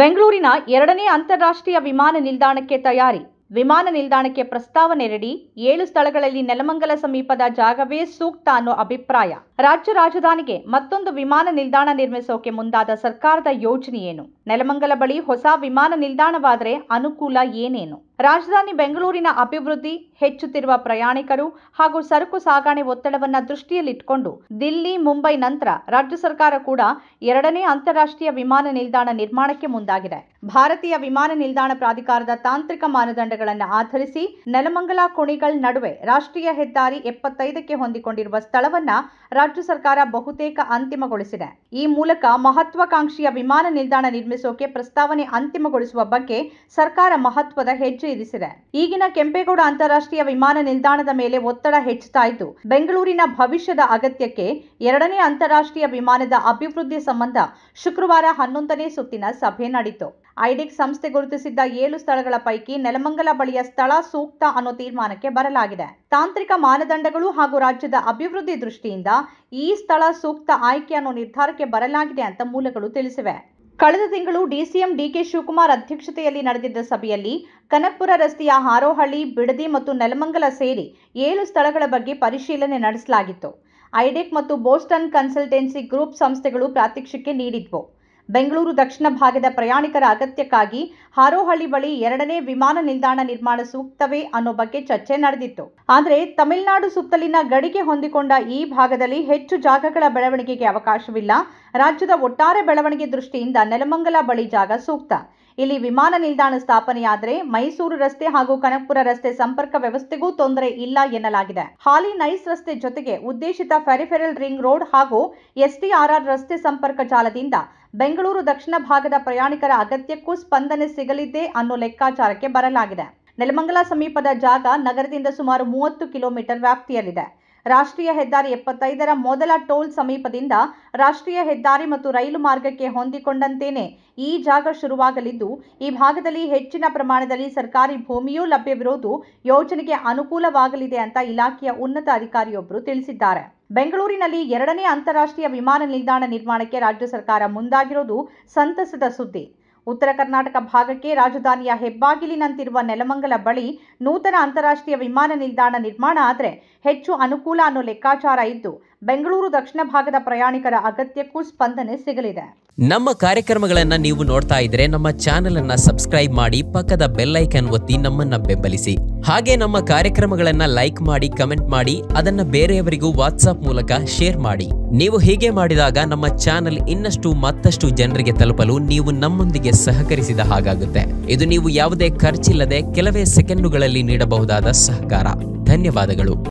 ಬೆಂಗಳೂರಿನ ಎರಡನೇ ಅಂತಾರಾಷ್ಟ್ರೀಯ ವಿಮಾನ ನಿಲ್ದಾಣಕ್ಕೆ ತಯಾರಿ ವಿಮಾನ ನಿಲ್ದಾಣಕ್ಕೆ ಪ್ರಸ್ತಾವನೆ ರೆಡಿ ಏಳು ಸ್ಥಳಗಳಲ್ಲಿ ನೆಲಮಂಗಲ ಸಮೀಪದ ಜಾಗವೇ ಸೂಕ್ತ ಅನ್ನೋ ಅಭಿಪ್ರಾಯ ರಾಜ್ಯ ರಾಜಧಾನಿಗೆ ಮತ್ತೊಂದು ವಿಮಾನ ನಿಲ್ದಾಣ ನಿರ್ಮಿಸೋಕೆ ಮುಂದಾದ ಸರ್ಕಾರದ ಯೋಜನೆ ಏನು ನೆಲಮಂಗಲ ಬಳಿ ಹೊಸ ವಿಮಾನ ನಿಲ್ದಾಣವಾದರೆ ಅನುಕೂಲ ಏನೇನು ರಾಜಧಾನಿ ಬೆಂಗಳೂರಿನ ಅಭಿವೃದ್ಧಿ ಹೆಚ್ಚುತ್ತಿರುವ ಪ್ರಯಾಣಿಕರು ಹಾಗೂ ಸರಕು ಸಾಗಣೆ ಒತ್ತಡವನ್ನ ದೃಷ್ಟಿಯಲ್ಲಿಟ್ಟುಕೊಂಡು ದಿಲ್ಲಿ ಮುಂಬೈ ನಂತರ ರಾಜ್ಯ ಸರ್ಕಾರ ಕೂಡ ಎರಡನೇ ಅಂತಾರಾಷ್ಟ್ರೀಯ ವಿಮಾನ ನಿಲ್ದಾಣ ನಿರ್ಮಾಣಕ್ಕೆ ಮುಂದಾಗಿದೆ ಭಾರತೀಯ ವಿಮಾನ ನಿಲ್ದಾಣ ಪ್ರಾಧಿಕಾರದ ತಾಂತ್ರಿಕ ಮಾನದಂಡಗಳನ್ನು ಆಧರಿಸಿ ನೆಲಮಂಗಲ ಕುಣಿಗಳ ನಡುವೆ ರಾಷ್ಟ್ರೀಯ ಹೆದ್ದಾರಿ ಎಪ್ಪತ್ತೈದಕ್ಕೆ ಹೊಂದಿಕೊಂಡಿರುವ ಸ್ಥಳವನ್ನ ರಾಜ್ಯ ಸರ್ಕಾರ ಬಹುತೇಕ ಅಂತಿಮಗೊಳಿಸಿದೆ ಈ ಮೂಲಕ ಮಹತ್ವಾಕಾಂಕ್ಷಿಯ ವಿಮಾನ ನಿಲ್ದಾಣ ನಿರ್ಮಿಸಿ ಪ್ರಸ್ತಾವನೆ ಅಂತಿಮಗೊಳಿಸುವ ಬಗ್ಗೆ ಸರ್ಕಾರ ಮಹತ್ವದ ಹೆಜ್ಜೆ ಇರಿಸಿದೆ ಈಗಿನ ಕೆಂಪೇಗೌಡ ಅಂತಾರಾಷ್ಟ್ರೀಯ ವಿಮಾನ ನಿಲ್ದಾಣದ ಮೇಲೆ ಒತ್ತಡ ಹೆಚ್ಚುತ್ತಾ ಇದ್ದು ಬೆಂಗಳೂರಿನ ಭವಿಷ್ಯದ ಅಗತ್ಯಕ್ಕೆ ಎರಡನೇ ಅಂತಾರಾಷ್ಟ್ರೀಯ ವಿಮಾನದ ಅಭಿವೃದ್ಧಿ ಸಂಬಂಧ ಶುಕ್ರವಾರ ಹನ್ನೊಂದನೇ ಸುತ್ತಿನ ಸಭೆ ನಡೆಯಿತು ಐಡೆಕ್ ಸಂಸ್ಥೆ ಗುರುತಿಸಿದ್ದ ಏಳು ಸ್ಥಳಗಳ ಪೈಕಿ ನೆಲಮಂಗಲ ಬಳಿಯ ಸ್ಥಳ ಸೂಕ್ತ ಅನ್ನೋ ತೀರ್ಮಾನಕ್ಕೆ ಬರಲಾಗಿದೆ ತಾಂತ್ರಿಕ ಮಾನದಂಡಗಳು ಹಾಗೂ ರಾಜ್ಯದ ಅಭಿವೃದ್ಧಿ ದೃಷ್ಟಿಯಿಂದ ಈ ಸ್ಥಳ ಸೂಕ್ತ ಆಯ್ಕೆ ಅನ್ನೋ ನಿರ್ಧಾರಕ್ಕೆ ಬರಲಾಗಿದೆ ಅಂತ ಮೂಲಗಳು ತಿಳಿಸಿವೆ ಕಳೆದ ತಿಂಗಳು ಡಿಸಿಎಂ ಡಿಕೆ ಶಿವಕುಮಾರ್ ಅಧ್ಯಕ್ಷತೆಯಲ್ಲಿ ನಡೆದಿದ್ದ ಸಭೆಯಲ್ಲಿ ಕನಕಪುರ ರಸ್ತೆಯ ಹಾರೋಹಳ್ಳಿ ಬಿಡದಿ ಮತ್ತು ನೆಲಮಂಗಲ ಸೇರಿ ಏಳು ಸ್ಥಳಗಳ ಬಗ್ಗೆ ಪರಿಶೀಲನೆ ನಡೆಸಲಾಗಿತ್ತು ಐಡೆಕ್ ಮತ್ತು ಬೋಸ್ಟನ್ ಕನ್ಸಲ್ಟೆನ್ಸಿ ಗ್ರೂಪ್ ಸಂಸ್ಥೆಗಳು ಪ್ರಾತ್ಯಕ್ಷಿಕೆ ನೀಡಿದ್ವು ಬೆಂಗಳೂರು ದಕ್ಷಿಣ ಭಾಗದ ಪ್ರಯಾಣಿಕರ ಅಗತ್ಯಕ್ಕಾಗಿ ಹಾರೋಹಳ್ಳಿ ಬಳಿ ಎರಡನೇ ವಿಮಾನ ನಿಲ್ದಾಣ ನಿರ್ಮಾಣ ಸೂಕ್ತವೇ ಅನ್ನೋ ಬಗ್ಗೆ ಚರ್ಚೆ ನಡೆದಿತ್ತು ಆದರೆ ತಮಿಳುನಾಡು ಸುತ್ತಲಿನ ಗಡಿಗೆ ಹೊಂದಿಕೊಂಡ ಈ ಭಾಗದಲ್ಲಿ ಹೆಚ್ಚು ಜಾಗಗಳ ಬೆಳವಣಿಗೆಗೆ ಅವಕಾಶವಿಲ್ಲ ರಾಜ್ಯದ ಒಟ್ಟಾರೆ ಬೆಳವಣಿಗೆ ದೃಷ್ಟಿಯಿಂದ ನೆಲಮಂಗಲ ಬಳಿ ಜಾಗ ಸೂಕ್ತ ಇಲ್ಲಿ ವಿಮಾನ ನಿಲ್ದಾಣ ಸ್ಥಾಪನೆಯಾದರೆ ಮೈಸೂರು ರಸ್ತೆ ಹಾಗೂ ಕನಕಪುರ ರಸ್ತೆ ಸಂಪರ್ಕ ವ್ಯವಸ್ಥೆಗೂ ತೊಂದರೆ ಇಲ್ಲ ಎನ್ನಲಾಗಿದೆ ಹಾಲಿ ನೈಸ್ ರಸ್ತೆ ಜೊತೆಗೆ ಉದ್ದೇಶಿತ ಫೆರಿಫೆರಲ್ ರಿಂಗ್ ರೋಡ್ ಹಾಗೂ ಎಸ್ಟಿಆರ್ಆರ್ ರಸ್ತೆ ಸಂಪರ್ಕ ಜಾಲದಿಂದ ಬೆಂಗಳೂರು ದಕ್ಷಿಣ ಭಾಗದ ಪ್ರಯಾಣಿಕರ ಅಗತ್ಯಕ್ಕೂ ಸ್ಪಂದನೆ ಸಿಗಲಿದೆ ಅನ್ನೋ ಲೆಕ್ಕಾಚಾರಕ್ಕೆ ಬರಲಾಗಿದೆ ನೆಲಮಂಗಲ ಸಮೀಪದ ಜಾಗ ನಗರದಿಂದ ಸುಮಾರು ಮೂವತ್ತು ಕಿಲೋಮೀಟರ್ ವ್ಯಾಪ್ತಿಯಲ್ಲಿದೆ ರಾಷ್ಟ್ರೀಯ ಹೆದ್ದಾರಿ ಎಪ್ಪತ್ತೈದರ ಮೊದಲ ಟೋಲ್ ಸಮೀಪದಿಂದ ರಾಷ್ಟ್ರೀಯ ಹೆದ್ದಾರಿ ಮತ್ತು ರೈಲು ಮಾರ್ಗಕ್ಕೆ ಹೊಂದಿಕೊಂಡಂತೇನೆ ಈ ಜಾಗ ಶುರುವಾಗಲಿದ್ದು ಈ ಭಾಗದಲ್ಲಿ ಹೆಚ್ಚಿನ ಪ್ರಮಾಣದಲ್ಲಿ ಸರ್ಕಾರಿ ಭೂಮಿಯೂ ಲಭ್ಯವಿರುವುದು ಯೋಜನೆಗೆ ಅನುಕೂಲವಾಗಲಿದೆ ಅಂತ ಇಲಾಖೆಯ ಉನ್ನತ ಅಧಿಕಾರಿಯೊಬ್ಬರು ತಿಳಿಸಿದ್ದಾರೆ ಬೆಂಗಳೂರಿನಲ್ಲಿ ಎರಡನೇ ಅಂತಾರಾಷ್ಟ್ರೀಯ ವಿಮಾನ ನಿಲ್ದಾಣ ನಿರ್ಮಾಣಕ್ಕೆ ರಾಜ್ಯ ಸರ್ಕಾರ ಮುಂದಾಗಿರೋದು ಸಂತಸದ ಸುದ್ದಿ ಉತ್ತರ ಕರ್ನಾಟಕ ಭಾಗಕ್ಕೆ ರಾಜಧಾನಿಯ ಹೆಬ್ಬಾಗಿಲಿನಂತಿರುವ ನೆಲಮಂಗಲ ಬಳಿ ನೂತನ ಅಂತಾರಾಷ್ಟ್ರೀಯ ವಿಮಾನ ನಿಲ್ದಾಣ ನಿರ್ಮಾಣ ಆದರೆ ಹೆಚ್ಚು ಅನುಕೂಲ ಅನ್ನೋ ಲೆಕ್ಕಾಚಾರ ಇದ್ದು ಬೆಂಗಳೂರು ದಕ್ಷಿಣ ಭಾಗದ ಪ್ರಯಾಣಿಕರ ಅಗತ್ಯಕ್ಕೂ ಸ್ಪಂದನೆ ಸಿಗಲಿದೆ ನಮ್ಮ ಕಾರ್ಯಕ್ರಮಗಳನ್ನು ನೀವು ನೋಡ್ತಾ ಇದ್ರೆ ನಮ್ಮ ಚಾನೆಲ್ ಅನ್ನ ಸಬ್ಸ್ಕ್ರೈಬ್ ಮಾಡಿ ಪಕ್ಕದ ಬೆಲ್ಲೈಕನ್ ಒತ್ತಿ ನಮ್ಮನ್ನ ಬೆಂಬಲಿಸಿ ಹಾಗೆ ನಮ್ಮ ಕಾರ್ಯಕ್ರಮಗಳನ್ನ ಲೈಕ್ ಮಾಡಿ ಕಮೆಂಟ್ ಮಾಡಿ ಅದನ್ನ ಬೇರೆಯವರಿಗೂ ವಾಟ್ಸಾಪ್ ಮೂಲಕ ಶೇರ್ ಮಾಡಿ ನೀವು ಹೀಗೆ ಮಾಡಿದಾಗ ನಮ್ಮ ಚಾನೆಲ್ ಇನ್ನಷ್ಟು ಮತ್ತಷ್ಟು ಜನರಿಗೆ ತಲುಪಲು ನೀವು ನಮ್ಮೊಂದಿಗೆ ಸಹಕರಿಸಿದ ಹಾಗಾಗುತ್ತೆ ಇದು ನೀವು ಯಾವುದೇ ಖರ್ಚಿಲ್ಲದೆ ಕೆಲವೇ ಸೆಕೆಂಡುಗಳಲ್ಲಿ ನೀಡಬಹುದಾದ ಸಹಕಾರ ಧನ್ಯವಾದಗಳು